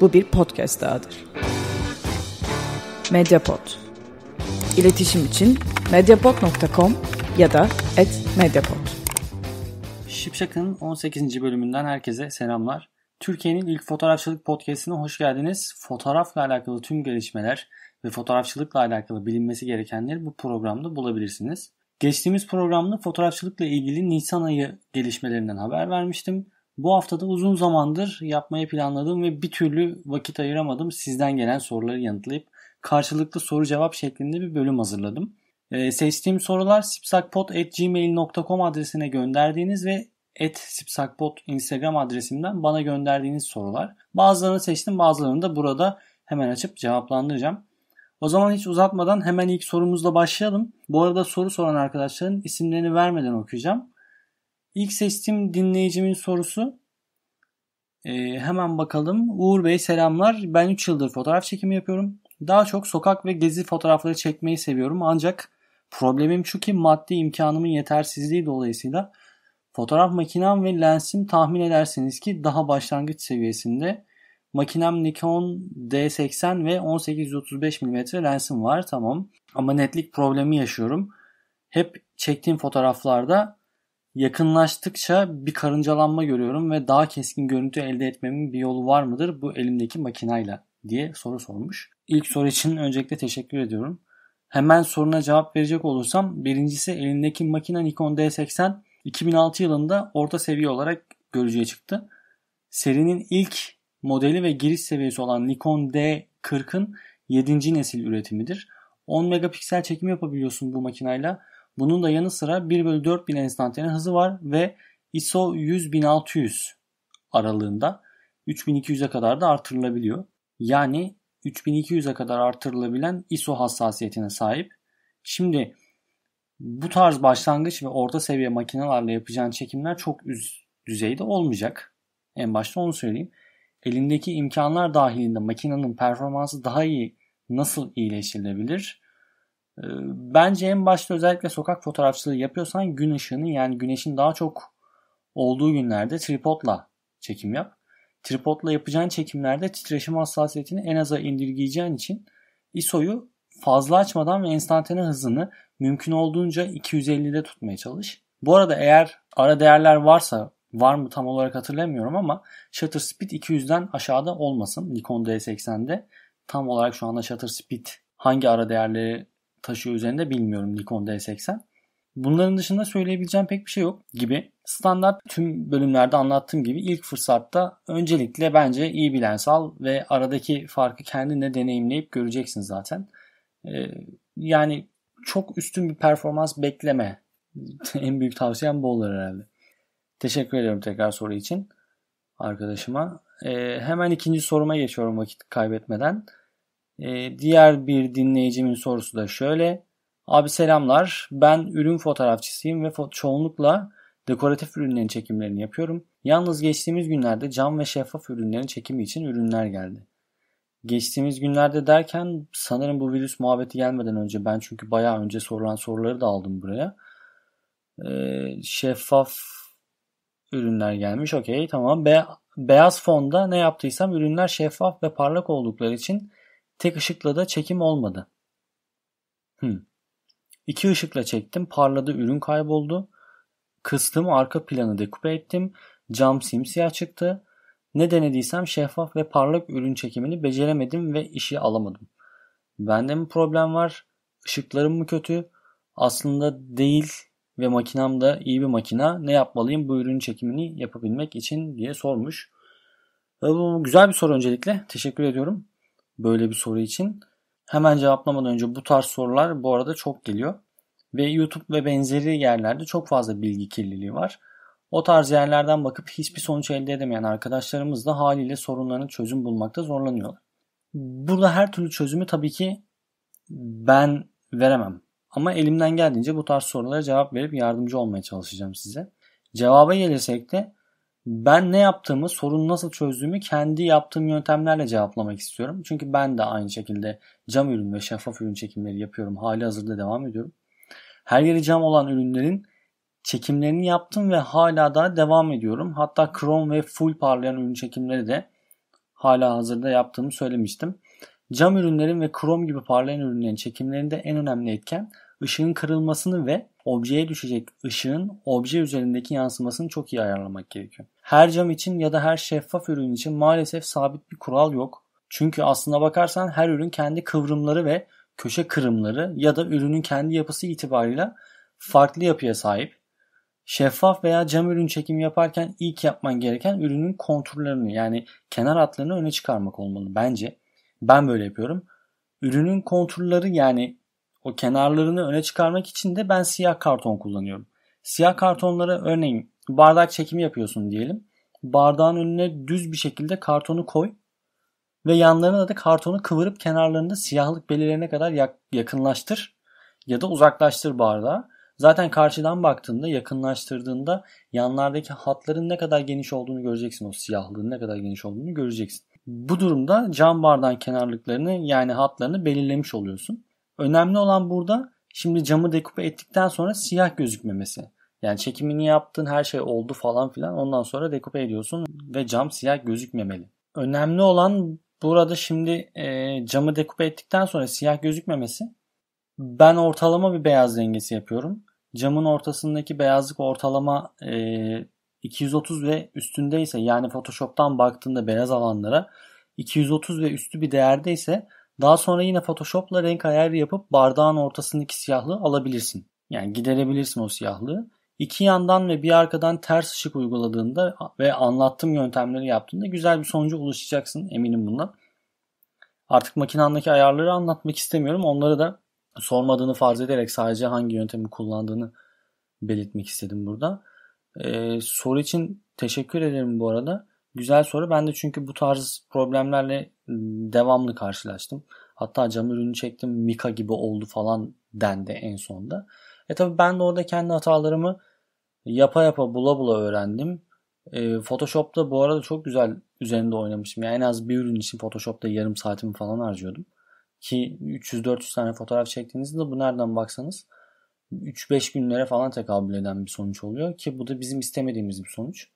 Bu bir podcast dahadır. Mediapod. İletişim için mediapod.com ya da @mediapod. Şipşak'ın 18. bölümünden herkese selamlar. Türkiye'nin ilk fotoğrafçılık podcast'ine hoş geldiniz. Fotoğrafla alakalı tüm gelişmeler ve fotoğrafçılıkla alakalı bilinmesi gerekenleri bu programda bulabilirsiniz. Geçtiğimiz programda fotoğrafçılıkla ilgili Nisan ayı gelişmelerinden haber vermiştim. Bu haftada uzun zamandır yapmayı planladığım ve bir türlü vakit ayıramadım. Sizden gelen soruları yanıtlayıp karşılıklı soru cevap şeklinde bir bölüm hazırladım. E, seçtiğim sorular sipsakpot.gmail.com adresine gönderdiğiniz ve et sipsakpot instagram adresimden bana gönderdiğiniz sorular. Bazılarını seçtim bazılarını da burada hemen açıp cevaplandıracağım. O zaman hiç uzatmadan hemen ilk sorumuzla başlayalım. Bu arada soru soran arkadaşların isimlerini vermeden okuyacağım. İlk seçtiğim dinleyicimin sorusu. Ee, hemen bakalım. Uğur Bey selamlar. Ben 3 yıldır fotoğraf çekimi yapıyorum. Daha çok sokak ve gezi fotoğrafları çekmeyi seviyorum. Ancak problemim şu ki maddi imkanımın yetersizliği dolayısıyla fotoğraf makinem ve lensim tahmin edersiniz ki daha başlangıç seviyesinde. Makinem Nikon D80 ve 18-35 mm lensim var tamam. Ama netlik problemi yaşıyorum. Hep çektiğim fotoğraflarda Yakınlaştıkça bir karıncalanma görüyorum ve daha keskin görüntü elde etmemin bir yolu var mıdır bu elimdeki makinayla diye soru sormuş. İlk soru için öncelikle teşekkür ediyorum. Hemen soruna cevap verecek olursam birincisi elindeki makine Nikon D80 2006 yılında orta seviye olarak görücüye çıktı. Serinin ilk modeli ve giriş seviyesi olan Nikon D40'ın 7. nesil üretimidir. 10 megapiksel çekim yapabiliyorsun bu makinayla bunun da yanı sıra 1 bölü 4 bin enstantane hızı var ve ISO 100600 aralığında 3200'e kadar da artırılabiliyor. Yani 3200'e kadar artırılabilen ISO hassasiyetine sahip. Şimdi bu tarz başlangıç ve orta seviye makinelerle yapacağın çekimler çok üst düzeyde olmayacak. En başta onu söyleyeyim. Elindeki imkanlar dahilinde makinenin performansı daha iyi nasıl iyileştirilebilir? Ee, bence en başta özellikle sokak fotoğrafçılığı yapıyorsan gün ışığını yani güneşin daha çok olduğu günlerde tripodla çekim yap. Tripodla yapacağın çekimlerde titreşim hassasiyetini en aza indirgeyeceğin için ISO'yu fazla açmadan ve enstantane hızını mümkün olduğunca 250'de tutmaya çalış. Bu arada eğer ara değerler varsa var mı tam olarak hatırlamıyorum ama shutter speed 200'den aşağıda olmasın Nikon D80'de. Tam olarak şu anda shutter speed hangi ara değerleri taşıyor üzerinde bilmiyorum Nikon D80. Bunların dışında söyleyebileceğim pek bir şey yok gibi. Standart tüm bölümlerde anlattığım gibi ilk fırsatta öncelikle bence iyi bir lens al ve aradaki farkı kendinle deneyimleyip göreceksin zaten. Ee, yani çok üstün bir performans bekleme. en büyük tavsiyem bu olur herhalde. Teşekkür ediyorum tekrar soru için arkadaşıma. Ee, hemen ikinci soruma geçiyorum vakit kaybetmeden. E, diğer bir dinleyicimin sorusu da şöyle. Abi selamlar. Ben ürün fotoğrafçısıyım ve çoğunlukla dekoratif ürünlerin çekimlerini yapıyorum. Yalnız geçtiğimiz günlerde cam ve şeffaf ürünlerin çekimi için ürünler geldi. Geçtiğimiz günlerde derken sanırım bu virüs muhabbeti gelmeden önce ben çünkü bayağı önce sorulan soruları da aldım buraya. Ee, şeffaf ürünler gelmiş. Okey tamam. Be- beyaz fonda ne yaptıysam ürünler şeffaf ve parlak oldukları için Tek ışıkla da çekim olmadı. Hmm. İki ışıkla çektim. Parladı ürün kayboldu. Kıstım arka planı dekupe ettim. Cam simsiyah çıktı. Ne denediysem şeffaf ve parlak ürün çekimini beceremedim ve işi alamadım. Bende mi problem var? Işıklarım mı kötü? Aslında değil ve makinam da iyi bir makina. Ne yapmalıyım bu ürün çekimini yapabilmek için diye sormuş. Ee, güzel bir soru öncelikle. Teşekkür ediyorum böyle bir soru için. Hemen cevaplamadan önce bu tarz sorular bu arada çok geliyor. Ve YouTube ve benzeri yerlerde çok fazla bilgi kirliliği var. O tarz yerlerden bakıp hiçbir sonuç elde edemeyen arkadaşlarımız da haliyle sorunlarını çözüm bulmakta zorlanıyorlar. Burada her türlü çözümü tabii ki ben veremem. Ama elimden geldiğince bu tarz sorulara cevap verip yardımcı olmaya çalışacağım size. Cevaba gelirsek de ben ne yaptığımı, sorunu nasıl çözdüğümü kendi yaptığım yöntemlerle cevaplamak istiyorum. Çünkü ben de aynı şekilde cam ürün ve şeffaf ürün çekimleri yapıyorum. Hali hazırda devam ediyorum. Her yeri cam olan ürünlerin çekimlerini yaptım ve hala da devam ediyorum. Hatta krom ve full parlayan ürün çekimleri de hala hazırda yaptığımı söylemiştim. Cam ürünlerin ve krom gibi parlayan ürünlerin çekimlerinde en önemli etken ışığın kırılmasını ve objeye düşecek ışığın obje üzerindeki yansımasını çok iyi ayarlamak gerekiyor. Her cam için ya da her şeffaf ürün için maalesef sabit bir kural yok. Çünkü aslına bakarsan her ürün kendi kıvrımları ve köşe kırımları ya da ürünün kendi yapısı itibariyle farklı yapıya sahip. Şeffaf veya cam ürün çekimi yaparken ilk yapman gereken ürünün konturlarını yani kenar hatlarını öne çıkarmak olmalı bence. Ben böyle yapıyorum. Ürünün konturları yani o kenarlarını öne çıkarmak için de ben siyah karton kullanıyorum. Siyah kartonlara örneğin bardak çekimi yapıyorsun diyelim. Bardağın önüne düz bir şekilde kartonu koy ve yanlarına da kartonu kıvırıp kenarlarında siyahlık belirene kadar yakınlaştır ya da uzaklaştır bardağı. Zaten karşıdan baktığında, yakınlaştırdığında yanlardaki hatların ne kadar geniş olduğunu göreceksin. O siyahlığın ne kadar geniş olduğunu göreceksin. Bu durumda cam bardağın kenarlıklarını yani hatlarını belirlemiş oluyorsun. Önemli olan burada şimdi camı dekupe ettikten sonra siyah gözükmemesi. Yani çekimini yaptın her şey oldu falan filan ondan sonra dekupe ediyorsun ve cam siyah gözükmemeli. Önemli olan burada şimdi e, camı dekupe ettikten sonra siyah gözükmemesi. Ben ortalama bir beyaz dengesi yapıyorum. Camın ortasındaki beyazlık ortalama e, 230 ve üstündeyse yani Photoshop'tan baktığında beyaz alanlara 230 ve üstü bir değerde ise daha sonra yine Photoshop'la renk ayarı yapıp bardağın ortasındaki siyahlığı alabilirsin. Yani giderebilirsin o siyahlığı. İki yandan ve bir arkadan ters ışık uyguladığında ve anlattığım yöntemleri yaptığında güzel bir sonuca ulaşacaksın eminim bundan. Artık makinandaki ayarları anlatmak istemiyorum. Onları da sormadığını farz ederek sadece hangi yöntemi kullandığını belirtmek istedim burada. Ee, soru için teşekkür ederim bu arada. Güzel soru. Ben de çünkü bu tarz problemlerle devamlı karşılaştım. Hatta cam ürünü çektim Mika gibi oldu falan dendi en sonda. E tabi ben de orada kendi hatalarımı yapa yapa bula bula öğrendim. E, Photoshop'ta bu arada çok güzel üzerinde oynamışım. Yani en az bir ürün için Photoshop'ta yarım saatimi falan harcıyordum. Ki 300-400 tane fotoğraf çektiğinizde bu nereden baksanız 3-5 günlere falan tekabül eden bir sonuç oluyor. Ki bu da bizim istemediğimiz bir sonuç.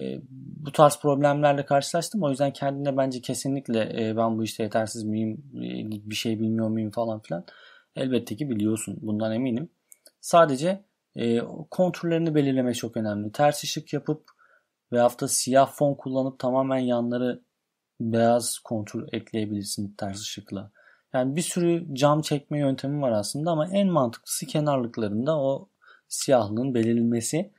E, bu tarz problemlerle karşılaştım. O yüzden kendine bence kesinlikle e, ben bu işte yetersiz miyim, e, bir şey bilmiyor muyum falan filan. Elbette ki biliyorsun. Bundan eminim. Sadece e, konturlarını belirlemek çok önemli. Ters ışık yapıp veyahut da siyah fon kullanıp tamamen yanları beyaz kontur ekleyebilirsin ters ışıkla. Yani bir sürü cam çekme yöntemi var aslında ama en mantıklısı kenarlıklarında o siyahlığın belirlenmesi.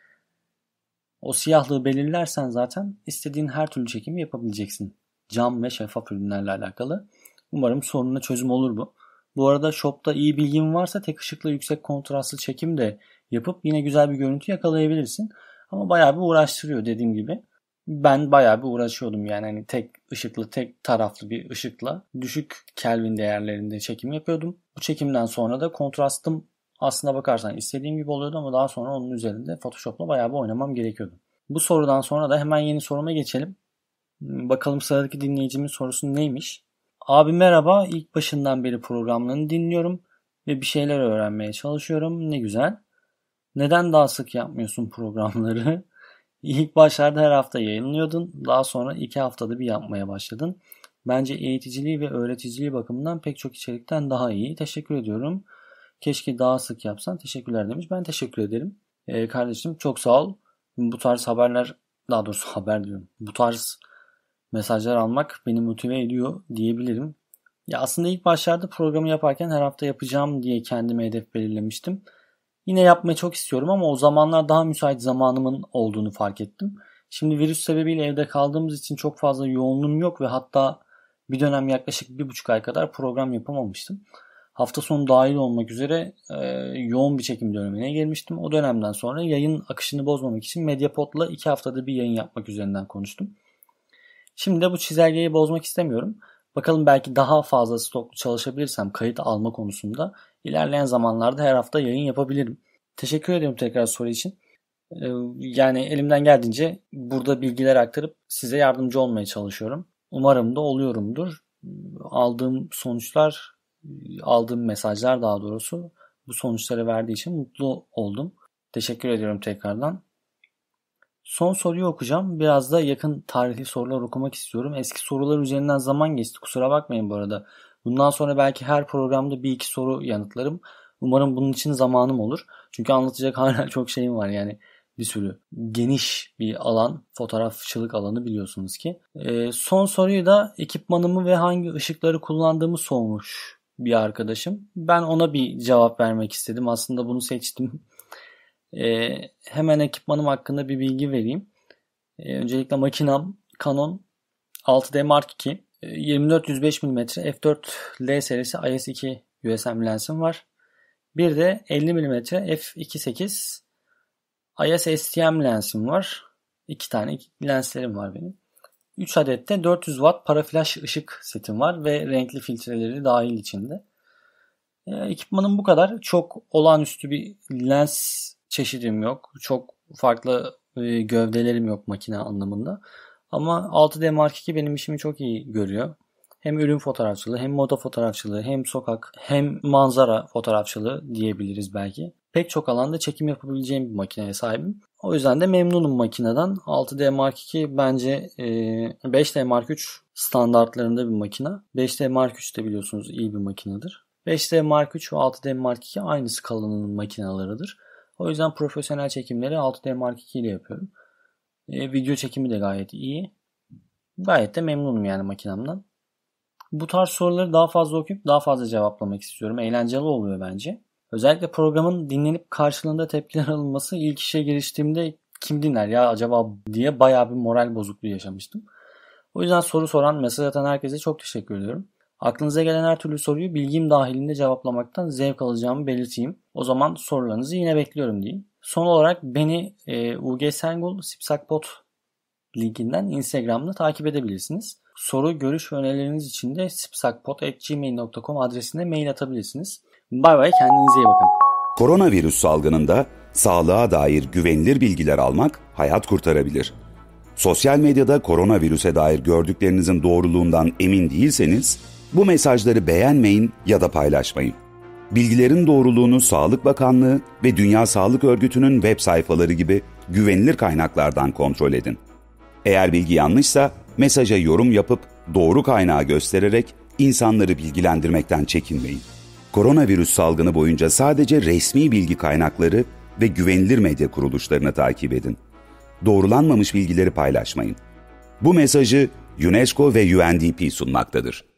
O siyahlığı belirlersen zaten istediğin her türlü çekimi yapabileceksin. Cam ve şeffaf ürünlerle alakalı. Umarım sorununa çözüm olur bu. Bu arada shopta iyi bilgin varsa tek ışıkla yüksek kontrastlı çekim de yapıp yine güzel bir görüntü yakalayabilirsin. Ama bayağı bir uğraştırıyor dediğim gibi. Ben bayağı bir uğraşıyordum yani hani tek ışıklı tek taraflı bir ışıkla düşük Kelvin değerlerinde çekim yapıyordum. Bu çekimden sonra da kontrastım aslında bakarsan istediğim gibi oluyordu ama daha sonra onun üzerinde Photoshop'la bayağı bir oynamam gerekiyordu. Bu sorudan sonra da hemen yeni soruma geçelim. Hmm, bakalım sıradaki dinleyicimin sorusu neymiş? Abi merhaba, ilk başından beri programlarını dinliyorum ve bir şeyler öğrenmeye çalışıyorum. Ne güzel. Neden daha sık yapmıyorsun programları? İlk başlarda her hafta yayınlıyordun. Daha sonra iki haftada bir yapmaya başladın. Bence eğiticiliği ve öğreticiliği bakımından pek çok içerikten daha iyi. Teşekkür ediyorum. Keşke daha sık yapsan. Teşekkürler demiş. Ben teşekkür ederim. E, kardeşim çok sağ ol. Bu tarz haberler daha doğrusu haber diyorum. Bu tarz mesajlar almak beni motive ediyor diyebilirim. Ya aslında ilk başlarda programı yaparken her hafta yapacağım diye kendime hedef belirlemiştim. Yine yapmayı çok istiyorum ama o zamanlar daha müsait zamanımın olduğunu fark ettim. Şimdi virüs sebebiyle evde kaldığımız için çok fazla yoğunluğum yok ve hatta bir dönem yaklaşık bir buçuk ay kadar program yapamamıştım hafta sonu dahil olmak üzere e, yoğun bir çekim dönemine gelmiştim. O dönemden sonra yayın akışını bozmamak için Mediapodla iki haftada bir yayın yapmak üzerinden konuştum. Şimdi de bu çizelgeyi bozmak istemiyorum. Bakalım belki daha fazla stoklu çalışabilirsem kayıt alma konusunda ilerleyen zamanlarda her hafta yayın yapabilirim. Teşekkür ediyorum tekrar soru için. E, yani elimden geldiğince burada bilgiler aktarıp size yardımcı olmaya çalışıyorum. Umarım da oluyorumdur. Aldığım sonuçlar aldığım mesajlar daha doğrusu bu sonuçları verdiği için mutlu oldum. Teşekkür ediyorum tekrardan. Son soruyu okuyacağım. Biraz da yakın tarihli sorular okumak istiyorum. Eski sorular üzerinden zaman geçti. Kusura bakmayın bu arada. Bundan sonra belki her programda bir iki soru yanıtlarım. Umarım bunun için zamanım olur. Çünkü anlatacak hala çok şeyim var yani bir sürü geniş bir alan fotoğrafçılık alanı biliyorsunuz ki. E, son soruyu da ekipmanımı ve hangi ışıkları kullandığımı sormuş bir arkadaşım. Ben ona bir cevap vermek istedim. Aslında bunu seçtim. E, hemen ekipmanım hakkında bir bilgi vereyim. E, öncelikle makinam Canon 6D Mark II. 24-105 mm f4L serisi IS-2 USM lensim var. Bir de 50 mm f2.8 IS STM lensim var. İki tane lenslerim var benim. 3 adette 400 Watt paraflaş ışık setim var ve renkli filtreleri dahil içinde. E, ekipmanım bu kadar. Çok olağanüstü bir lens çeşidim yok. Çok farklı e, gövdelerim yok makine anlamında. Ama 6D Mark II benim işimi çok iyi görüyor hem ürün fotoğrafçılığı hem moda fotoğrafçılığı hem sokak hem manzara fotoğrafçılığı diyebiliriz belki. Pek çok alanda çekim yapabileceğim bir makineye sahibim. O yüzden de memnunum makineden. 6D Mark II bence 5D e, Mark III standartlarında bir makina. 5D Mark III de biliyorsunuz iyi bir makinedir. 5D Mark III ve 6D Mark II aynı skalanın makinalarıdır. O yüzden profesyonel çekimleri 6D Mark II ile yapıyorum. E, video çekimi de gayet iyi. Gayet de memnunum yani makinemden. Bu tarz soruları daha fazla okuyup daha fazla cevaplamak istiyorum. Eğlenceli oluyor bence. Özellikle programın dinlenip karşılığında tepkiler alınması ilk işe giriştiğimde kim dinler ya acaba diye bayağı bir moral bozukluğu yaşamıştım. O yüzden soru soran, mesaj atan herkese çok teşekkür ediyorum. Aklınıza gelen her türlü soruyu bilgim dahilinde cevaplamaktan zevk alacağımı belirteyim. O zaman sorularınızı yine bekliyorum diyeyim. Son olarak beni e, UG Sengul Sipsakpot linkinden Instagram'da takip edebilirsiniz. Soru, görüş ve önerileriniz için de sipsakpot.gmail.com adresine mail atabilirsiniz. Bay bay kendinize iyi bakın. Koronavirüs salgınında sağlığa dair güvenilir bilgiler almak hayat kurtarabilir. Sosyal medyada koronavirüse dair gördüklerinizin doğruluğundan emin değilseniz bu mesajları beğenmeyin ya da paylaşmayın. Bilgilerin doğruluğunu Sağlık Bakanlığı ve Dünya Sağlık Örgütü'nün web sayfaları gibi güvenilir kaynaklardan kontrol edin. Eğer bilgi yanlışsa Mesaja yorum yapıp doğru kaynağı göstererek insanları bilgilendirmekten çekinmeyin. Koronavirüs salgını boyunca sadece resmi bilgi kaynakları ve güvenilir medya kuruluşlarını takip edin. Doğrulanmamış bilgileri paylaşmayın. Bu mesajı UNESCO ve UNDP sunmaktadır.